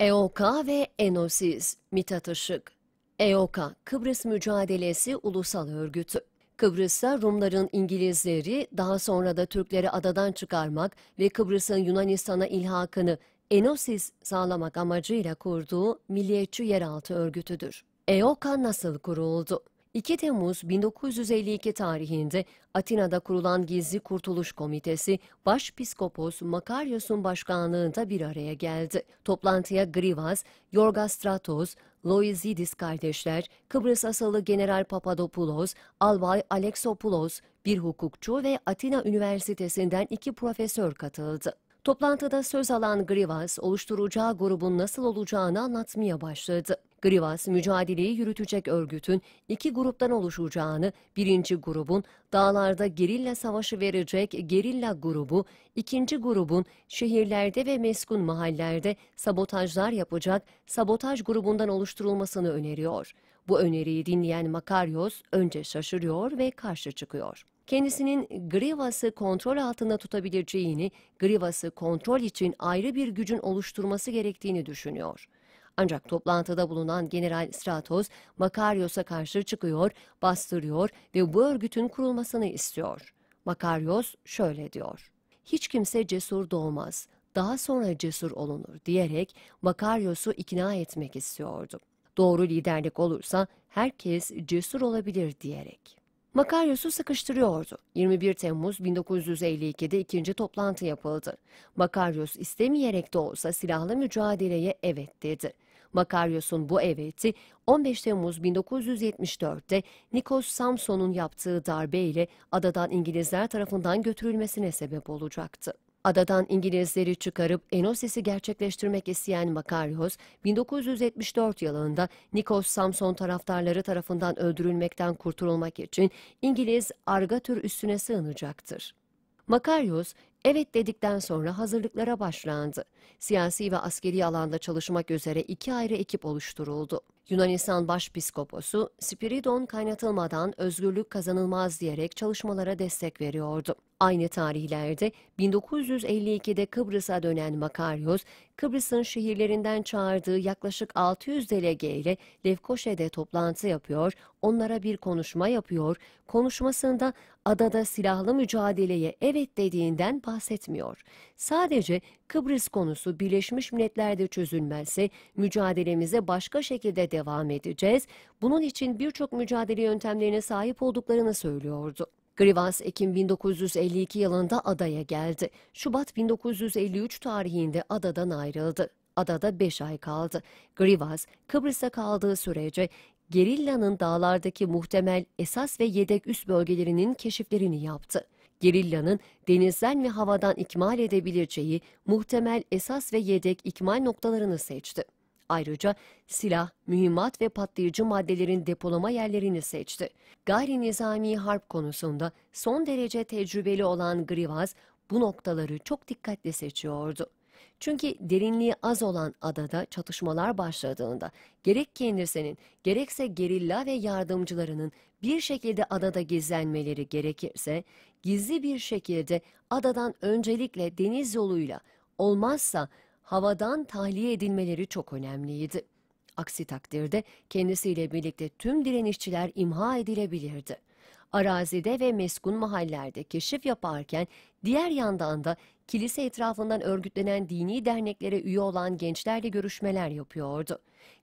EOKA ve ENOSİS, MİT Işık. EOKA Kıbrıs Mücadelesi Ulusal Örgütü. Kıbrıs'ta Rumların İngilizleri, daha sonra da Türkleri adadan çıkarmak ve Kıbrıs'ın Yunanistan'a ilhakını ENOSİS sağlamak amacıyla kurduğu milliyetçi yeraltı örgütüdür. EOKA nasıl kuruldu? 2 Temmuz 1952 tarihinde Atina'da kurulan Gizli Kurtuluş Komitesi, Başpiskopos Makaryos'un başkanlığında bir araya geldi. Toplantıya Grivas, Yorgastratos, Loizidis kardeşler, Kıbrıs asalı General Papadopoulos, Albay Alexopoulos, bir hukukçu ve Atina Üniversitesi'nden iki profesör katıldı. Toplantıda söz alan Grivas, oluşturacağı grubun nasıl olacağını anlatmaya başladı. Grivas mücadeleyi yürütecek örgütün iki gruptan oluşacağını, birinci grubun dağlarda gerilla savaşı verecek gerilla grubu, ikinci grubun şehirlerde ve meskun mahallelerde sabotajlar yapacak sabotaj grubundan oluşturulmasını öneriyor. Bu öneriyi dinleyen Makaryos önce şaşırıyor ve karşı çıkıyor kendisinin Grivas'ı kontrol altında tutabileceğini, Grivas'ı kontrol için ayrı bir gücün oluşturması gerektiğini düşünüyor. Ancak toplantıda bulunan General Stratos, Makarios'a karşı çıkıyor, bastırıyor ve bu örgütün kurulmasını istiyor. Makarios şöyle diyor. Hiç kimse cesur doğmaz, daha sonra cesur olunur diyerek Makarios'u ikna etmek istiyordu. Doğru liderlik olursa herkes cesur olabilir diyerek. Makaryos'u sıkıştırıyordu. 21 Temmuz 1952'de ikinci toplantı yapıldı. Makaryos istemeyerek de olsa silahlı mücadeleye evet dedi. Makaryos'un bu eveti 15 Temmuz 1974'te Nikos Samson'un yaptığı darbeyle adadan İngilizler tarafından götürülmesine sebep olacaktı. Adadan İngilizleri çıkarıp Enosis'i gerçekleştirmek isteyen Makaryos, 1974 yılında Nikos Samson taraftarları tarafından öldürülmekten kurtulmak için İngiliz Argatür üssüne sığınacaktır. Makaryos, Evet dedikten sonra hazırlıklara başlandı. Siyasi ve askeri alanda çalışmak üzere iki ayrı ekip oluşturuldu. Yunanistan Başpiskoposu Spiridon kaynatılmadan özgürlük kazanılmaz diyerek çalışmalara destek veriyordu. Aynı tarihlerde 1952'de Kıbrıs'a dönen Makaryos, Kıbrıs'ın şehirlerinden çağırdığı yaklaşık 600 delege ile Lefkoşe'de toplantı yapıyor, onlara bir konuşma yapıyor, konuşmasında adada silahlı mücadeleye evet dediğinden bahsediyor bahsetmiyor. Sadece Kıbrıs konusu Birleşmiş Milletler'de çözülmezse mücadelemize başka şekilde devam edeceğiz. Bunun için birçok mücadele yöntemlerine sahip olduklarını söylüyordu. Grivas Ekim 1952 yılında adaya geldi. Şubat 1953 tarihinde adadan ayrıldı. Adada 5 ay kaldı. Grivas, Kıbrıs'ta kaldığı sürece Gerilla'nın dağlardaki muhtemel esas ve yedek üst bölgelerinin keşiflerini yaptı. Gerillanın denizden ve havadan ikmal edebileceği muhtemel esas ve yedek ikmal noktalarını seçti. Ayrıca silah, mühimmat ve patlayıcı maddelerin depolama yerlerini seçti. Gayri nizami harp konusunda son derece tecrübeli olan Grivas bu noktaları çok dikkatle seçiyordu. Çünkü derinliği az olan adada çatışmalar başladığında gerek kendisinin gerekse gerilla ve yardımcılarının bir şekilde adada gizlenmeleri gerekirse gizli bir şekilde adadan öncelikle deniz yoluyla olmazsa havadan tahliye edilmeleri çok önemliydi. Aksi takdirde kendisiyle birlikte tüm direnişçiler imha edilebilirdi. Arazide ve meskun mahallelerde keşif yaparken diğer yandan da kilise etrafından örgütlenen dini derneklere üye olan gençlerle görüşmeler yapıyordu.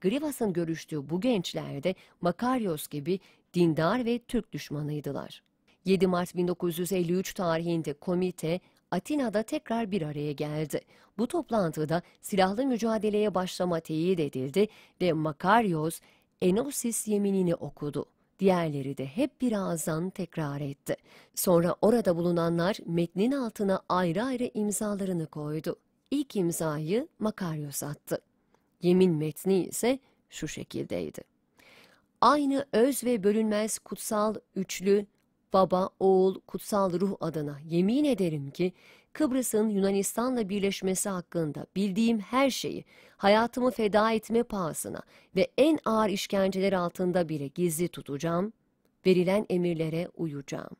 Grivas'ın görüştüğü bu gençler de Makaryos gibi dindar ve Türk düşmanıydılar. 7 Mart 1953 tarihinde komite Atina'da tekrar bir araya geldi. Bu toplantıda silahlı mücadeleye başlama teyit edildi ve Makarios Enosis yeminini okudu. Diğerleri de hep bir ağızdan tekrar etti. Sonra orada bulunanlar metnin altına ayrı ayrı imzalarını koydu. İlk imzayı Makarios attı. Yemin metni ise şu şekildeydi. Aynı öz ve bölünmez kutsal üçlü baba, oğul, kutsal ruh adına yemin ederim ki Kıbrıs'ın Yunanistan'la birleşmesi hakkında bildiğim her şeyi hayatımı feda etme pahasına ve en ağır işkenceler altında bile gizli tutacağım, verilen emirlere uyacağım.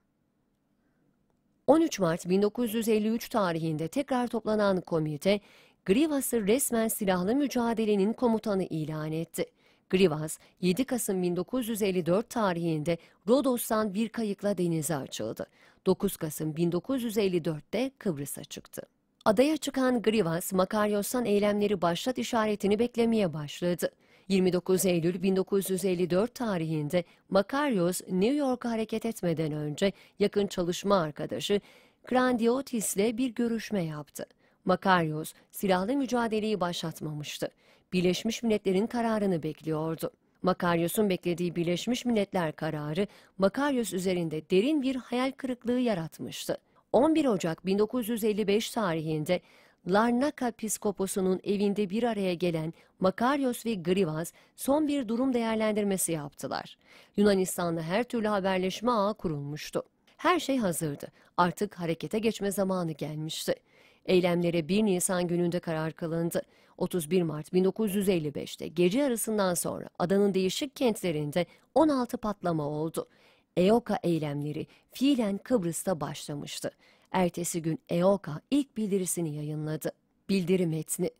13 Mart 1953 tarihinde tekrar toplanan komite, Grivas'ı resmen silahlı mücadelenin komutanı ilan etti. Grivas 7 Kasım 1954 tarihinde Rodos'tan bir kayıkla denize açıldı. 9 Kasım 1954'te Kıbrıs'a çıktı. Adaya çıkan Grivas, Makaryos'tan eylemleri başlat işaretini beklemeye başladı. 29 Eylül 1954 tarihinde Makaryos, New York'a hareket etmeden önce yakın çalışma arkadaşı Grandiotis'le bir görüşme yaptı. Makaryos, silahlı mücadeleyi başlatmamıştı. Birleşmiş Milletler'in kararını bekliyordu. Makaryos'un beklediği Birleşmiş Milletler kararı Makaryos üzerinde derin bir hayal kırıklığı yaratmıştı. 11 Ocak 1955 tarihinde Larnaka Piskoposu'nun evinde bir araya gelen Makaryos ve Grivas son bir durum değerlendirmesi yaptılar. Yunanistan'da her türlü haberleşme ağı kurulmuştu. Her şey hazırdı. Artık harekete geçme zamanı gelmişti. Eylemlere 1 Nisan gününde karar kılındı. 31 Mart 1955'te gece yarısından sonra adanın değişik kentlerinde 16 patlama oldu. EOKA eylemleri fiilen Kıbrıs'ta başlamıştı. Ertesi gün EOKA ilk bildirisini yayınladı. Bildiri metni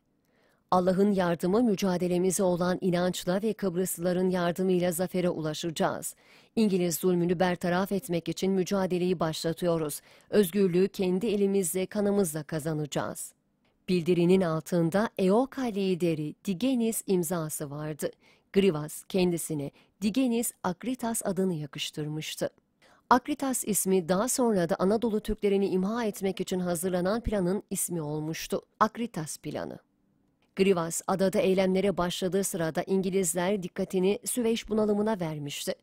Allah'ın yardımı mücadelemize olan inançla ve Kıbrıslıların yardımıyla zafere ulaşacağız. İngiliz zulmünü bertaraf etmek için mücadeleyi başlatıyoruz. Özgürlüğü kendi elimizle kanımızla kazanacağız. Bildirinin altında EOKA lideri Digenis imzası vardı. Grivas kendisine Digenis Akritas adını yakıştırmıştı. Akritas ismi daha sonra da Anadolu Türklerini imha etmek için hazırlanan planın ismi olmuştu. Akritas planı. Grivas adada eylemlere başladığı sırada İngilizler dikkatini Süveyş bunalımına vermişti.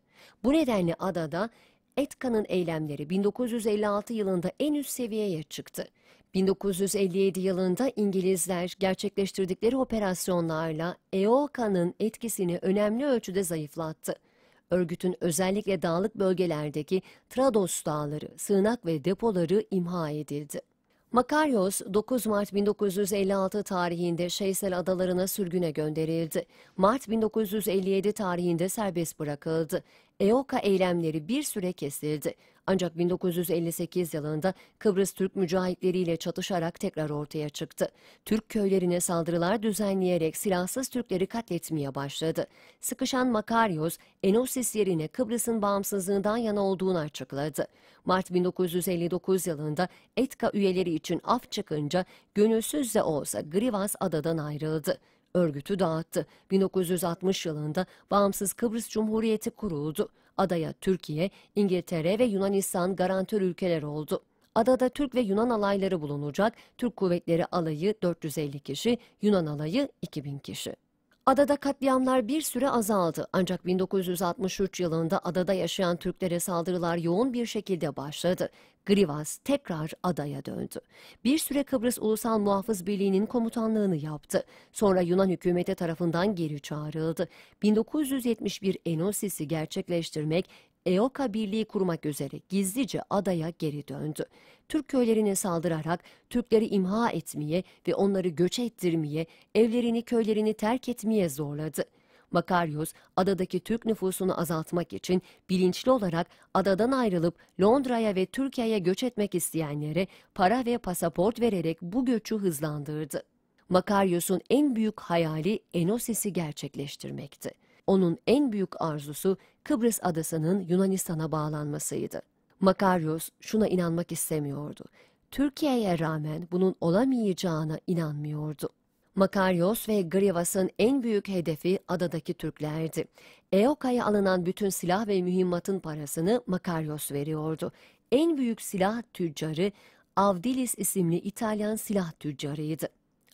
Bu nedenle adada Etka'nın eylemleri 1956 yılında en üst seviyeye çıktı. 1957 yılında İngilizler gerçekleştirdikleri operasyonlarla EOKA'nın etkisini önemli ölçüde zayıflattı. Örgütün özellikle dağlık bölgelerdeki Trados dağları, sığınak ve depoları imha edildi. Makarios 9 Mart 1956 tarihinde Şeysel Adalarına sürgüne gönderildi. Mart 1957 tarihinde serbest bırakıldı. EOKA eylemleri bir süre kesildi. Ancak 1958 yılında Kıbrıs Türk mücahitleriyle çatışarak tekrar ortaya çıktı. Türk köylerine saldırılar düzenleyerek silahsız Türkleri katletmeye başladı. Sıkışan Makaryos, Enosis yerine Kıbrıs'ın bağımsızlığından yana olduğunu açıkladı. Mart 1959 yılında ETKA üyeleri için af çıkınca gönülsüz de olsa Grivas adadan ayrıldı örgütü dağıttı. 1960 yılında Bağımsız Kıbrıs Cumhuriyeti kuruldu. Adaya Türkiye, İngiltere ve Yunanistan garantör ülkeler oldu. Adada Türk ve Yunan alayları bulunacak. Türk Kuvvetleri alayı 450 kişi, Yunan alayı 2000 kişi. Adada katliamlar bir süre azaldı ancak 1963 yılında adada yaşayan Türklere saldırılar yoğun bir şekilde başladı. Grivas tekrar adaya döndü. Bir süre Kıbrıs Ulusal Muhafız Birliği'nin komutanlığını yaptı. Sonra Yunan hükümeti tarafından geri çağrıldı. 1971 Enosis'i gerçekleştirmek EOKA Birliği kurmak üzere gizlice adaya geri döndü. Türk köylerine saldırarak Türkleri imha etmeye ve onları göç ettirmeye, evlerini köylerini terk etmeye zorladı. Makaryos, adadaki Türk nüfusunu azaltmak için bilinçli olarak adadan ayrılıp Londra'ya ve Türkiye'ye göç etmek isteyenlere para ve pasaport vererek bu göçü hızlandırdı. Makaryos'un en büyük hayali Enosis'i gerçekleştirmekti onun en büyük arzusu Kıbrıs adasının Yunanistan'a bağlanmasıydı. Makaryos şuna inanmak istemiyordu. Türkiye'ye rağmen bunun olamayacağına inanmıyordu. Makaryos ve Grivas'ın en büyük hedefi adadaki Türklerdi. EOKA'ya alınan bütün silah ve mühimmatın parasını Makaryos veriyordu. En büyük silah tüccarı Avdilis isimli İtalyan silah tüccarıydı.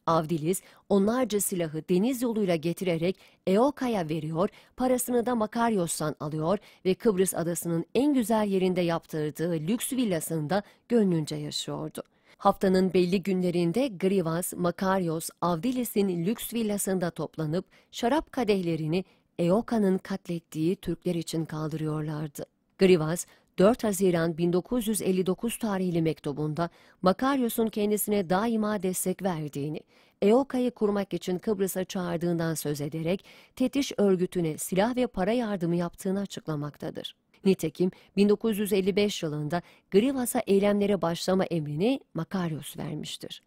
Avdilis onlarca silahı deniz yoluyla getirerek Eoka'ya veriyor, parasını da Makaryos'tan alıyor ve Kıbrıs adasının en güzel yerinde yaptırdığı lüks villasında gönlünce yaşıyordu. Haftanın belli günlerinde Grivas, Makaryos, Avdilis'in lüks villasında toplanıp şarap kadehlerini Eoka'nın katlettiği Türkler için kaldırıyorlardı. Grivas, 4 Haziran 1959 tarihli mektubunda Makaryos'un kendisine daima destek verdiğini, EOKA'yı kurmak için Kıbrıs'a çağırdığından söz ederek Tetiş örgütüne silah ve para yardımı yaptığını açıklamaktadır. Nitekim 1955 yılında Grivas'a eylemlere başlama emrini Makaryos vermiştir.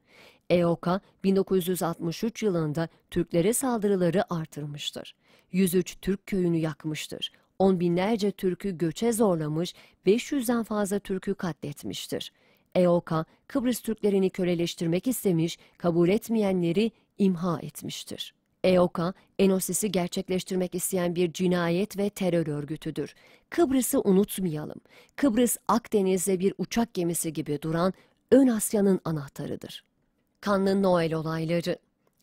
EOKA 1963 yılında Türklere saldırıları artırmıştır. 103 Türk köyünü yakmıştır on binlerce Türk'ü göçe zorlamış, 500'den fazla Türk'ü katletmiştir. EOKA, Kıbrıs Türklerini köleleştirmek istemiş, kabul etmeyenleri imha etmiştir. EOKA, Enosis'i gerçekleştirmek isteyen bir cinayet ve terör örgütüdür. Kıbrıs'ı unutmayalım. Kıbrıs, Akdeniz'de bir uçak gemisi gibi duran Ön Asya'nın anahtarıdır. Kanlı Noel olayları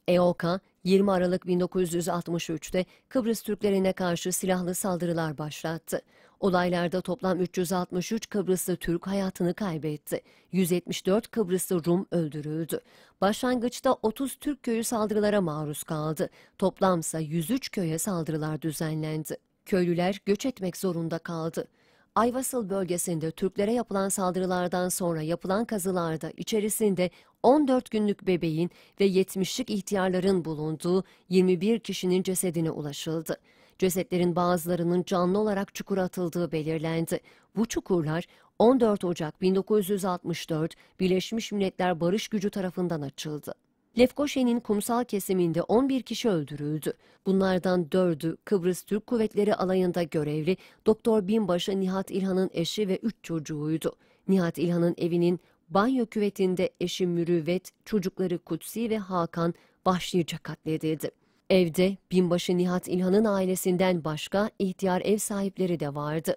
EOKA, 20 Aralık 1963'te Kıbrıs Türklerine karşı silahlı saldırılar başlattı. Olaylarda toplam 363 Kıbrıslı Türk hayatını kaybetti. 174 Kıbrıslı Rum öldürüldü. Başlangıçta 30 Türk köyü saldırılara maruz kaldı. Toplamsa 103 köye saldırılar düzenlendi. Köylüler göç etmek zorunda kaldı. Ayvasıl bölgesinde Türklere yapılan saldırılardan sonra yapılan kazılarda içerisinde 14 günlük bebeğin ve 70'lik ihtiyarların bulunduğu 21 kişinin cesedine ulaşıldı. Cesetlerin bazılarının canlı olarak çukur atıldığı belirlendi. Bu çukurlar 14 Ocak 1964 Birleşmiş Milletler Barış Gücü tarafından açıldı. Lefkoşe'nin kumsal kesiminde 11 kişi öldürüldü. Bunlardan 4'ü Kıbrıs Türk Kuvvetleri alayında görevli Doktor Binbaşı Nihat İlhan'ın eşi ve 3 çocuğuydu. Nihat İlhan'ın evinin banyo küvetinde eşi Mürüvvet, çocukları Kutsi ve Hakan başlıca katledildi. Evde binbaşı Nihat İlhan'ın ailesinden başka ihtiyar ev sahipleri de vardı.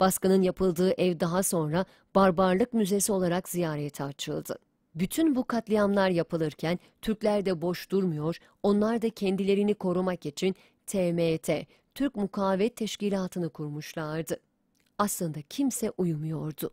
Baskının yapıldığı ev daha sonra Barbarlık Müzesi olarak ziyarete açıldı. Bütün bu katliamlar yapılırken Türkler de boş durmuyor, onlar da kendilerini korumak için TMT, Türk Mukavemet Teşkilatı'nı kurmuşlardı. Aslında kimse uyumuyordu.